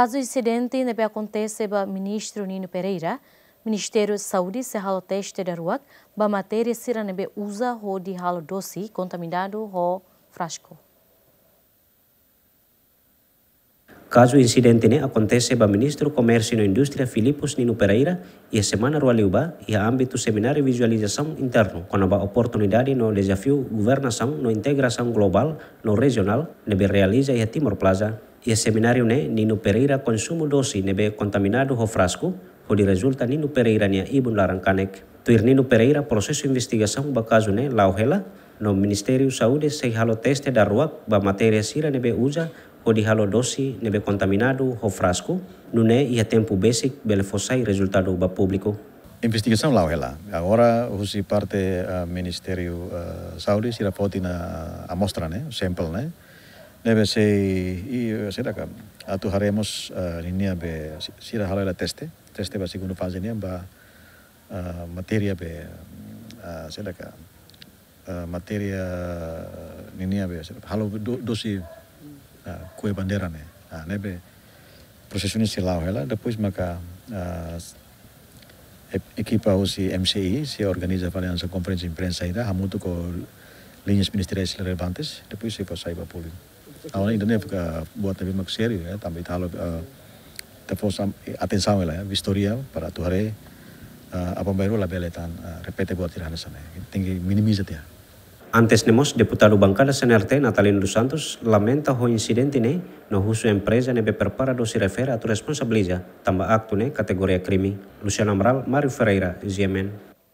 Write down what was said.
Caso o incidente aconteça acontece o ministro Nino Pereira, Ministério da Saúde se halo teste da rua, a matéria sira nebe usa o de halo doce contaminado ho frasco. Caso o incidente né, aconteça para o ministro Comércio e Indústria Filipos Nino Pereira e a semana rua Liuba e a âmbito seminário visualização interno, com a oportunidade no desafio governação no integração global no regional, não realiza e a Timor Plaza e seminário né Nino Pereira consumo doce nebe contaminado ho frasco ho di resulta Nino Pereira nia ibun larankanek tuir Nino Pereira processo investigação ba caso né lauhela no Ministério Saúde sei halo teste da rua ba matéria sira nebe usa ho di halo doce nebe contaminado ho frasco nune ia tempo basic bele resultado ba público investigação lá ela agora hoje parte uh, Ministério uh, eh, Saúde se pode na amostra né sample né Nebe se i sera ka atu haremos linia be sira hala la teste teste ba segundo fase ni ba materia be sera ka materia linia be sera halo dosi kue bandera ne nebe procesioni se la hela depois maka equipa usi MCI se organiza valianza conferencia imprensa ida ha mutu ko linhas ministeriais relevantes depois se fosaiba público Indonesia Internet buat tapi mak seri ya, tapi kalau talo sama lah ya historia pada tuh eh, hari apa baru lah beletan eh, repete buat tirhan sana. Ya. Tinggi minimisat ya Antes nemos deputado bancada SNRT Natalino dos Santos lamenta o incidente ne no husu empresa ne prepara do se refere a tu responsabiliza tamba acto ne categoria crime. Luciano Amaral, Mario Ferreira, Ziemen.